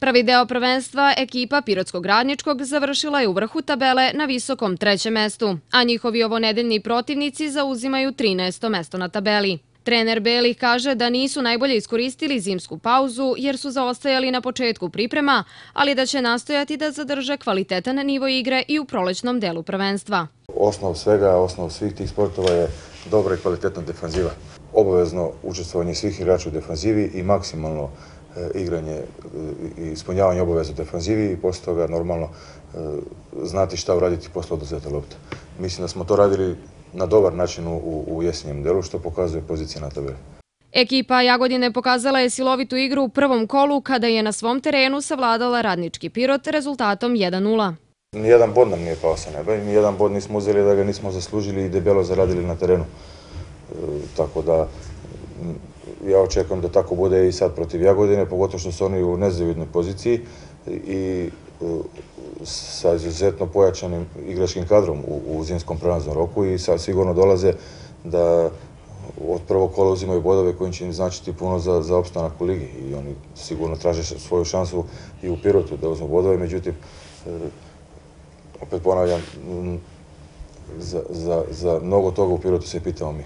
Prvi deo prvenstva ekipa Pirotskog radničkog završila je u vrhu tabele na visokom trećem mestu, a njihovi ovonedeljni protivnici zauzimaju 13. mesto na tabeli. Trener Belih kaže da nisu najbolje iskoristili zimsku pauzu jer su zaostajali na početku priprema, ali da će nastojati da zadrže kvalitetan nivo igre i u prolećnom delu prvenstva. Osnov svega, osnov svih tih sportova je dobra i kvalitetna defanziva. Obavezno učestvovanje svih igrača u defanzivi i maksimalno E, igranje e, i ispunjavanje obaveza u defanzivi i posle toga normalno e, znati šta uraditi posle oduzete lopte. Mislim da smo to radili na dobar način u jesnjem delu, što pokazuje pozicija na tabeli. Ekipa Jagodine pokazala je silovitu igru u prvom kolu kada je na svom terenu savladala radnički pirot rezultatom 1-0. Nijedan bod nam nije pao sa neba i nijedan bod nismo uzeli da ga nismo zaslužili i debelo zaradili na terenu. Tako da ja očekujem da tako bude i sad protiv Jagodine, pogotovo što su oni u nezavidnoj poziciji i e, sa izuzetno pojačanim igračkim kadrom u zimskom prenaznom roku i sad sigurno dolaze da od prvog kola uzimaju bodove koji će im značiti puno za opstanak u ligi i oni sigurno traže svoju šansu i u Pirotu da uzmu bodove, međutim e, opet ponavljam za mnogo toga u Pirotu se pitao mi.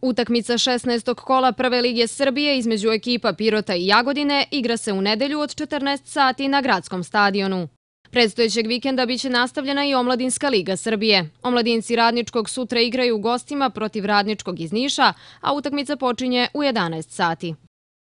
Utakmica 16. kola Prve lige Srbije između ekipa Pirota i Jagodine igra se u nedelju od 14 sati na gradskom stadionu. Predstojećeg vikenda biće nastavljena i Omladinska liga Srbije. Omladinci radničkog sutra igraju gostima protiv radničkog iz Niša, a utakmica počinje u 11 sati.